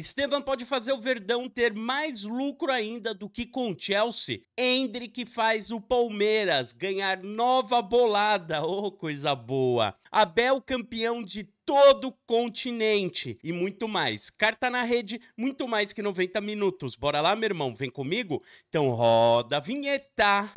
Estevam pode fazer o Verdão ter mais lucro ainda do que com Chelsea. Hendrick faz o Palmeiras ganhar nova bolada. Oh, coisa boa. Abel campeão de todo o continente e muito mais. Carta na rede, muito mais que 90 minutos. Bora lá, meu irmão, vem comigo? Então roda a vinheta.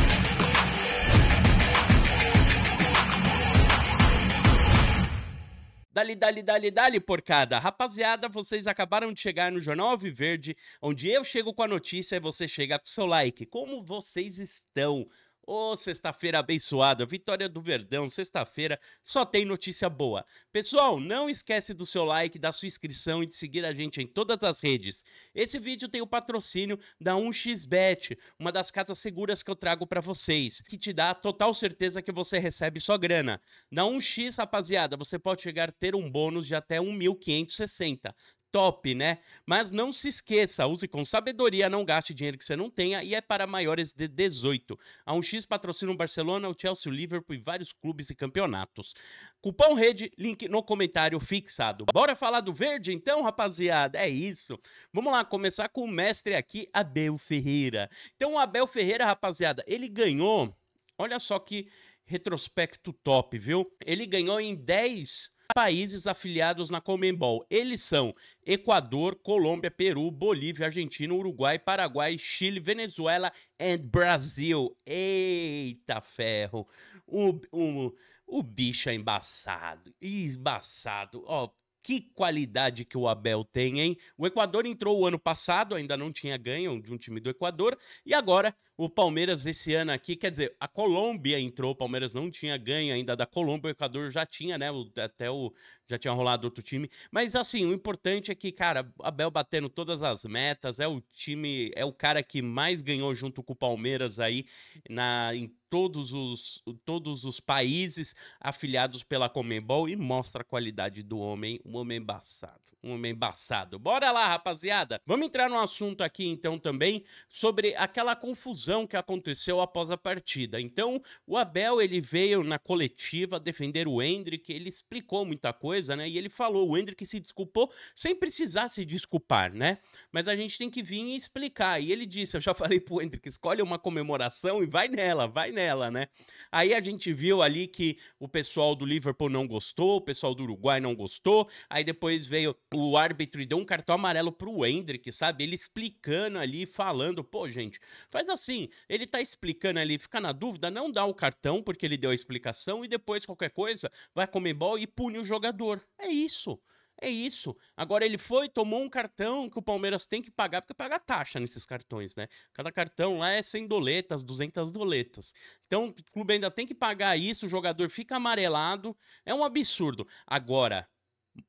Dali, dali, dali, dali, porcada. Rapaziada, vocês acabaram de chegar no Jornal Alviverde, onde eu chego com a notícia e você chega com o seu like. Como vocês estão? Ô, oh, sexta-feira abençoada, vitória do Verdão, sexta-feira, só tem notícia boa. Pessoal, não esquece do seu like, da sua inscrição e de seguir a gente em todas as redes. Esse vídeo tem o patrocínio da 1xBet, uma das casas seguras que eu trago para vocês, que te dá total certeza que você recebe sua grana. Na 1x, rapaziada, você pode chegar a ter um bônus de até 1.560 top, né? Mas não se esqueça, use com sabedoria, não gaste dinheiro que você não tenha e é para maiores de 18. A 1x patrocina o Barcelona, o Chelsea, o Liverpool e vários clubes e campeonatos. Cupom rede, link no comentário fixado. Bora falar do verde então, rapaziada? É isso. Vamos lá, começar com o mestre aqui, Abel Ferreira. Então o Abel Ferreira, rapaziada, ele ganhou, olha só que retrospecto top, viu? Ele ganhou em 10 países afiliados na Comembol. Eles são Equador, Colômbia, Peru, Bolívia, Argentina, Uruguai, Paraguai, Chile, Venezuela e Brasil. Eita ferro! O, o, o bicho é embaçado. Embaçado. Ó, que qualidade que o Abel tem, hein? O Equador entrou o ano passado, ainda não tinha ganho de um time do Equador, e agora o Palmeiras esse ano aqui, quer dizer, a Colômbia entrou, o Palmeiras não tinha ganho ainda da Colômbia, o Equador já tinha, né? O, até o já tinha rolado outro time. Mas assim, o importante é que, cara, Abel batendo todas as metas, é o time, é o cara que mais ganhou junto com o Palmeiras aí na em todos os, todos os países afiliados pela Comembol e mostra a qualidade do homem, um homem embaçado, um homem embaçado. Bora lá, rapaziada. Vamos entrar no assunto aqui então também sobre aquela confusão que aconteceu após a partida. Então, o Abel ele veio na coletiva defender o Hendrick, ele explicou muita coisa coisa, né? E ele falou, o Hendrick se desculpou sem precisar se desculpar, né? Mas a gente tem que vir e explicar. E ele disse, eu já falei pro Hendrick, escolhe uma comemoração e vai nela, vai nela, né? Aí a gente viu ali que o pessoal do Liverpool não gostou, o pessoal do Uruguai não gostou, aí depois veio o árbitro e deu um cartão amarelo pro Hendrick, sabe? Ele explicando ali, falando, pô, gente, faz assim, ele tá explicando ali, fica na dúvida, não dá o cartão, porque ele deu a explicação, e depois qualquer coisa, vai comer bola e pune o jogador jogador. É isso. É isso. Agora ele foi, tomou um cartão que o Palmeiras tem que pagar, porque paga taxa nesses cartões, né? Cada cartão lá é 100 doletas, 200 doletas. Então o clube ainda tem que pagar isso, o jogador fica amarelado. É um absurdo. Agora,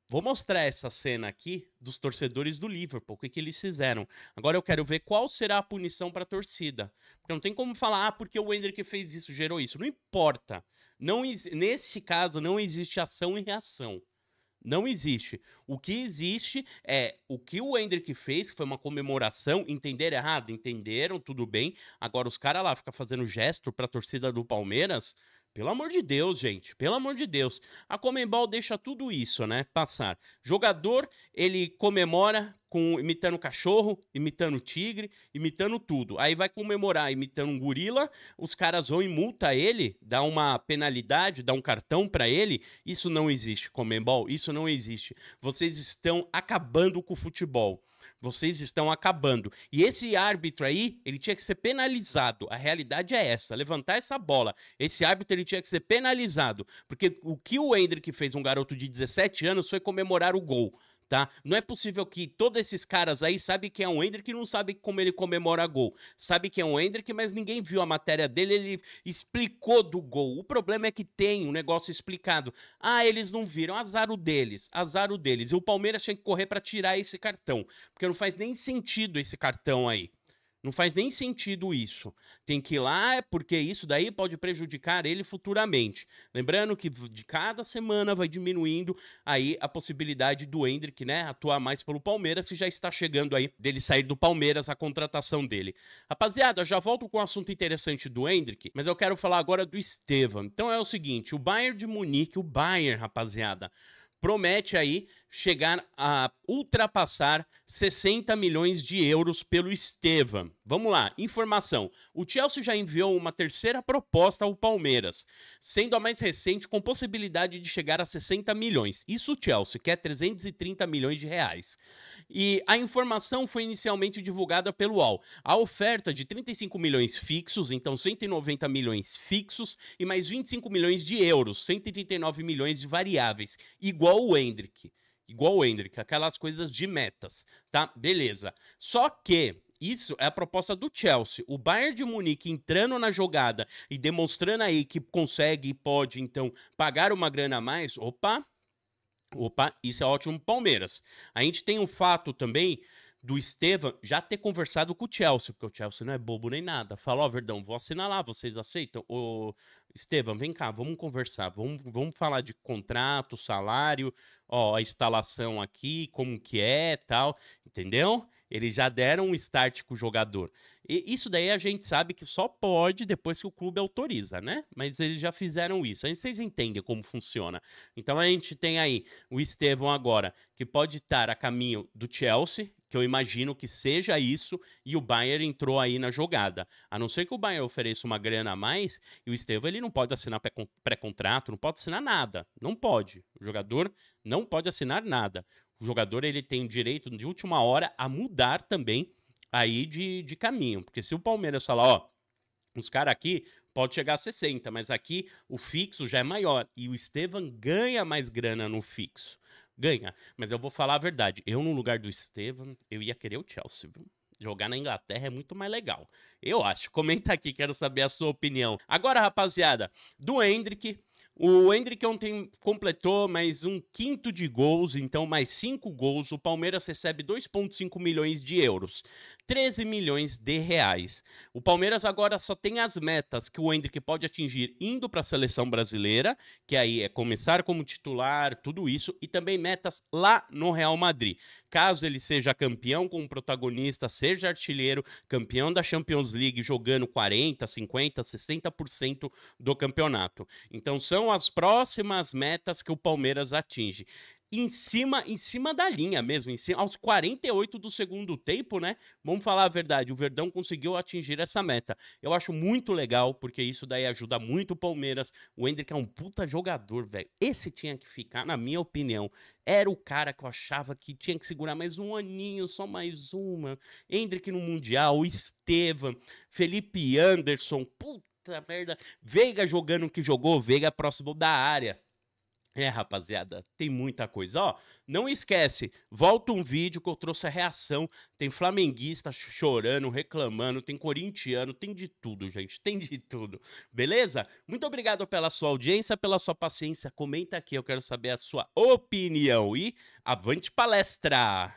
Vou mostrar essa cena aqui dos torcedores do Liverpool, o que, que eles fizeram. Agora eu quero ver qual será a punição para a torcida. Porque não tem como falar, ah, porque o Hendrick fez isso, gerou isso. Não importa. Não, neste caso, não existe ação e reação. Não existe. O que existe é o que o Hendrick fez, que foi uma comemoração, entenderam errado, entenderam, tudo bem. Agora os caras lá ficam fazendo gesto para a torcida do Palmeiras, pelo amor de Deus, gente. Pelo amor de Deus. A Comembol deixa tudo isso, né? Passar. Jogador, ele comemora com imitando cachorro, imitando tigre, imitando tudo. Aí vai comemorar imitando um gorila, os caras vão e multa ele, dá uma penalidade, dá um cartão para ele. Isso não existe, Comembol, isso não existe. Vocês estão acabando com o futebol. Vocês estão acabando. E esse árbitro aí, ele tinha que ser penalizado. A realidade é essa. Levantar essa bola. Esse árbitro, ele tinha que ser penalizado. Porque o que o Hendrick fez, um garoto de 17 anos, foi comemorar o gol tá? Não é possível que todos esses caras aí sabem que é um Hendrick e não sabem como ele comemora gol. Sabe que é um Hendrick, mas ninguém viu a matéria dele, ele explicou do gol. O problema é que tem um negócio explicado. Ah, eles não viram, azar o deles, azar o deles. E o Palmeiras tinha que correr para tirar esse cartão, porque não faz nem sentido esse cartão aí. Não faz nem sentido isso. Tem que ir lá, porque isso daí pode prejudicar ele futuramente. Lembrando que de cada semana vai diminuindo aí a possibilidade do Hendrick, né, atuar mais pelo Palmeiras, se já está chegando aí dele sair do Palmeiras a contratação dele. Rapaziada, já volto com um assunto interessante do Hendrick, mas eu quero falar agora do Estevam. Então é o seguinte, o Bayern de Munique, o Bayern, rapaziada, promete aí chegar a ultrapassar 60 milhões de euros pelo Estevam. Vamos lá, informação. O Chelsea já enviou uma terceira proposta ao Palmeiras, sendo a mais recente com possibilidade de chegar a 60 milhões. Isso o Chelsea, quer é 330 milhões de reais. E a informação foi inicialmente divulgada pelo UOL. A oferta de 35 milhões fixos, então 190 milhões fixos e mais 25 milhões de euros, 139 milhões de variáveis, igual o Hendrick. Igual o Hendrick, aquelas coisas de metas, tá? Beleza. Só que isso é a proposta do Chelsea. O Bayern de Munique entrando na jogada e demonstrando aí que consegue e pode, então, pagar uma grana a mais. Opa, Opa, isso é ótimo Palmeiras. A gente tem um fato também do Estevam já ter conversado com o Chelsea, porque o Chelsea não é bobo nem nada. Falou, ó, oh, Verdão, vou assinar lá, vocês aceitam? Ô, Estevam, vem cá, vamos conversar, vamos, vamos falar de contrato, salário, ó, a instalação aqui, como que é, tal, entendeu? Eles já deram um start com o jogador. E isso daí a gente sabe que só pode depois que o clube autoriza, né? Mas eles já fizeram isso. Aí vocês entendem como funciona. Então a gente tem aí o Estevão agora, que pode estar a caminho do Chelsea, que eu imagino que seja isso, e o Bayern entrou aí na jogada. A não ser que o Bayern ofereça uma grana a mais, e o Estevão ele não pode assinar pré-contrato, não pode assinar nada. Não pode. O jogador não pode assinar nada. O jogador ele tem direito de última hora a mudar também aí de, de caminho. Porque se o Palmeiras falar, ó, os caras aqui pode chegar a 60, mas aqui o fixo já é maior e o Estevam ganha mais grana no fixo ganha. Mas eu vou falar a verdade. Eu, no lugar do Estevam, eu ia querer o Chelsea, viu? Jogar na Inglaterra é muito mais legal. Eu acho. Comenta aqui, quero saber a sua opinião. Agora, rapaziada, do Hendrick. O Hendrick ontem completou mais um quinto de gols, então mais cinco gols. O Palmeiras recebe 2,5 milhões de euros. 13 milhões de reais. O Palmeiras agora só tem as metas que o Hendrick pode atingir indo para a seleção brasileira, que aí é começar como titular, tudo isso, e também metas lá no Real Madrid. Caso ele seja campeão como protagonista, seja artilheiro, campeão da Champions League, jogando 40, 50, 60% do campeonato. Então são as próximas metas que o Palmeiras atinge em cima, em cima da linha mesmo, em cima, aos 48 do segundo tempo, né? Vamos falar a verdade, o Verdão conseguiu atingir essa meta. Eu acho muito legal, porque isso daí ajuda muito o Palmeiras. O Hendrick é um puta jogador, velho. Esse tinha que ficar, na minha opinião. Era o cara que eu achava que tinha que segurar mais um aninho, só mais uma. Hendrick no Mundial, Estevam, Felipe Anderson, puta merda. Veiga jogando o que jogou, Veiga é próximo da área é, rapaziada, tem muita coisa. Ó, não esquece, volta um vídeo que eu trouxe a reação. Tem flamenguista chorando, reclamando, tem corintiano, tem de tudo, gente, tem de tudo. Beleza? Muito obrigado pela sua audiência, pela sua paciência. Comenta aqui, eu quero saber a sua opinião. E avante palestra!